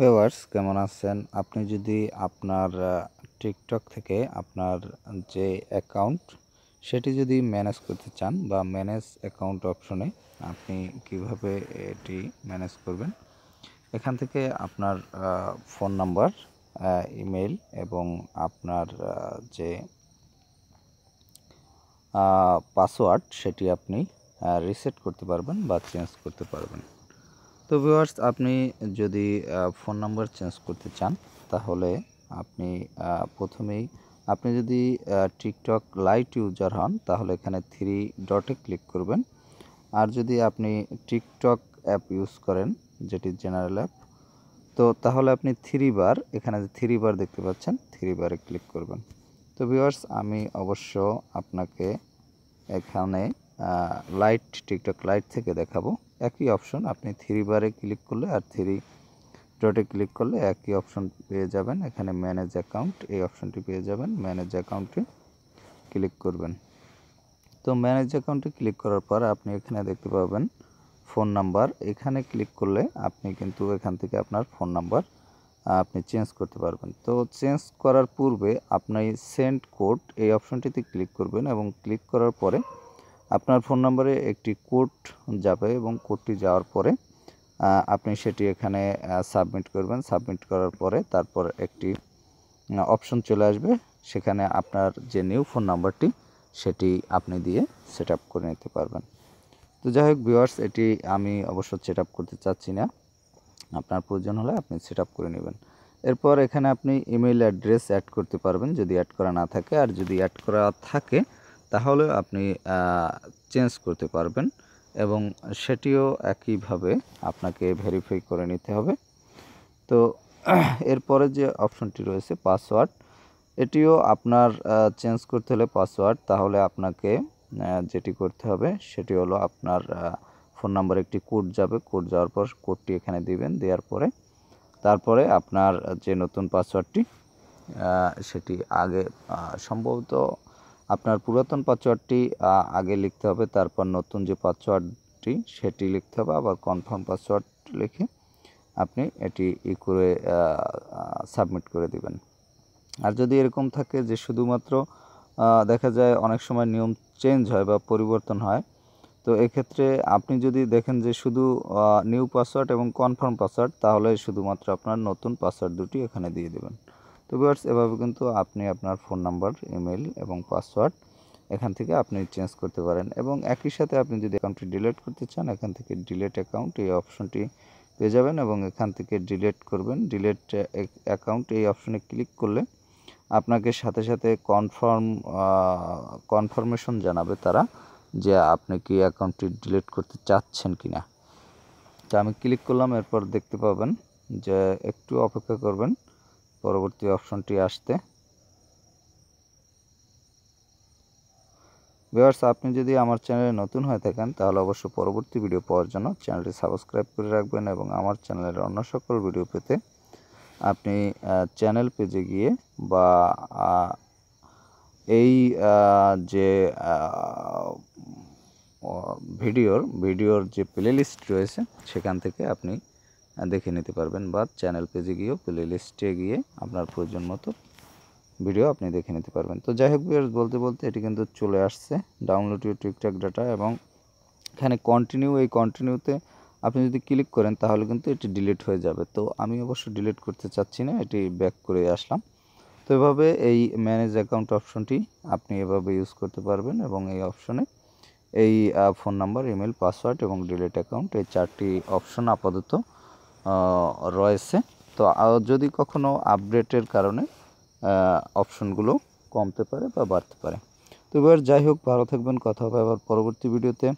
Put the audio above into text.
viewers কেমন আছেন আপনি যদি আপনার টিকটক থেকে আপনার যে অ্যাকাউন্ট সেটি যদি ম্যানেজ করতে চান বা ম্যানেজ অ্যাকাউন্ট অপশনে আপনি কিভাবে এটি ম্যানেজ করবেন এখান থেকে আপনার ফোন নাম্বার ইমেল এবং আপনার যে পাসওয়ার্ড সেটি আপনি রিসেট করতে পারবেন বা চেঞ্জ করতে পারবেন তো ভিউয়ার্স আপনি যদি ফোন নাম্বার চেঞ্জ করতে চান তাহলে আপনি প্রথমেই আপনি যদি টিকটক লাইট ইউজার হন তাহলে এখানে থ্রি ডটে ক্লিক করবেন আর যদি আপনি টিকটক অ্যাপ ইউজ করেন যেটি জেনারেল অ্যাপ তো তাহলে আপনি থ্রি বার এখানে থ্রি বার দেখতে পাচ্ছেন থ্রি বারে ক্লিক করবেন তো ভিউয়ার্স আমি অবশ্য আপনাকে এখানে লাইট টিকটক লাইট থেকে দেখাবো একই অপশন আপনি থ্রি বারে ক্লিক করলে আর থ্রি ডটে ক্লিক করলে একই অপশন পেয়ে যাবেন এখানে ম্যানেজ অ্যাকাউন্ট এই অপশনটি পেয়ে যাবেন ম্যানেজ অ্যাকাউন্টে ক্লিক করবেন তো ম্যানেজ অ্যাকাউন্টে ক্লিক করার পর আপনি এখানে দেখতে পাবেন ফোন নাম্বার এখানে ক্লিক করলে আপনি কিন্তু এখান থেকে আপনার ফোন নাম্বার আপনি চেঞ্জ করতে পারবেন তো চেঞ্জ করার পূর্বে আপনি সেন্ড কোড এই অপশনটিতে ক্লিক করবেন এবং ক্লিক করার পরে আপনার ফোন নম্বরে একটি কোড যাবে এবং কোডটি যাওয়ার পরে আপনি সেটি এখানে সাবমিট করবেন সাবমিট করার পরে তারপর একটি অপশন চলে আসবে সেখানে আপনার যে নিউ ফোন নাম্বারটি সেটি আপনি দিয়ে সেট করে নিতে পারবেন তো যাই হোক ভিওয়ার্স এটি আমি অবশ্য সেট করতে চাচ্ছি না আপনার প্রয়োজন হলে আপনি সেট করে নেবেন এরপর এখানে আপনি ইমেল অ্যাড্রেস অ্যাড করতে পারবেন যদি অ্যাড করা না থাকে আর যদি অ্যাড করা থাকে তাহলে আপনি চেঞ্জ করতে পারবেন এবং সেটিও একইভাবে আপনাকে ভেরিফাই করে নিতে হবে তো এরপরে যে অপশনটি রয়েছে পাসওয়ার্ড এটিও আপনার চেঞ্জ করতে হলে পাসওয়ার্ড তাহলে আপনাকে যেটি করতে হবে সেটি হলো আপনার ফোন নাম্বার একটি কোড যাবে কোড যাওয়ার পর কোডটি এখানে দিবেন দেওয়ার পরে তারপরে আপনার যে নতুন পাসওয়ার্ডটি সেটি আগে সম্ভবত আপনার পুরাতন পাসওয়ার্ডটি আগে লিখতে হবে তারপর নতুন যে পাসওয়ার্ডটি সেটি লিখতে হবে আবার কনফার্ম পাসওয়ার্ড লিখে আপনি এটি ই করে সাবমিট করে দিবেন আর যদি এরকম থাকে যে শুধুমাত্র দেখা যায় অনেক সময় নিয়ম চেঞ্জ হয় বা পরিবর্তন হয় তো এক্ষেত্রে আপনি যদি দেখেন যে শুধু নিউ পাসওয়ার্ড এবং কনফার্ম পাসওয়ার্ড তাহলে শুধুমাত্র আপনার নতুন পাসওয়ার্ড দুটি এখানে দিয়ে দেবেন তো ভিউয়ার্স এভাবে কিন্তু আপনি আপনার ফোন নাম্বার ইমেল এবং পাসওয়ার্ড এখান থেকে আপনি চেঞ্জ করতে পারেন এবং একই সাথে আপনি যদি অ্যাকাউন্টটি ডিলিট করতে চান এখান থেকে ডিলেট অ্যাকাউন্ট এই অপশনটি পেয়ে যাবেন এবং এখান থেকে ডিলেট করবেন ডিলেট অ্যাকাউন্ট এই অপশনে ক্লিক করলে আপনাকে সাথে সাথে কনফার্ম কনফার্মেশন জানাবে তারা যে আপনি কি অ্যাকাউন্টটি ডিলিট করতে চাচ্ছেন কি না তা আমি ক্লিক করলাম এরপর দেখতে পাবেন যে একটু অপেক্ষা করবেন পরবর্তী অপশনটি আসতে ভিউয়ার্স আপনি যদি আমার চ্যানেলে নতুন হয়ে থাকেন তাহলে অবশ্যই পরবর্তী ভিডিও পাওয়ার জন্য চ্যানেলটি সাবস্ক্রাইব করে রাখবেন এবং আমার চ্যানেলের অন্য সকল ভিডিও পেতে আপনি চ্যানেল পেজে গিয়ে বা এই যে ভিডিওর ভিডিওর যে প্লেলিস্ট রয়েছে সেখান থেকে আপনি দেখে নিতে পারবেন বা চ্যানেল পেজে গিয়েও প্লে লিস্টে গিয়ে আপনার প্রয়োজন মতো ভিডিও আপনি দেখে নিতে পারবেন তো যাই হোক ভিউয়ার্স বলতে বলতে এটি কিন্তু চলে আসছে ডাউনলোড ইউ টিকটক ডাটা এবং এখানে কন্টিনিউ এই কন্টিনিউতে আপনি যদি ক্লিক করেন তাহলে কিন্তু এটি ডিলিট হয়ে যাবে তো আমি অবশ্য ডিলিট করতে চাচ্ছি না এটি ব্যাক করে আসলাম তো এভাবে এই ম্যানেজ অ্যাকাউন্ট অপশনটি আপনি এভাবে ইউজ করতে পারবেন এবং এই অপশনে এই ফোন নাম্বার ইমেল পাসওয়ার্ড এবং ডিলিট অ্যাকাউন্ট এই চারটি অপশন আপাতত রয়েছে তো যদি কখনো আপডেটের কারণে অপশনগুলো কমতে পারে বা বাড়তে পারে তো এবার যাই হোক ভালো থাকবেন কথা হবে আবার পরবর্তী ভিডিওতে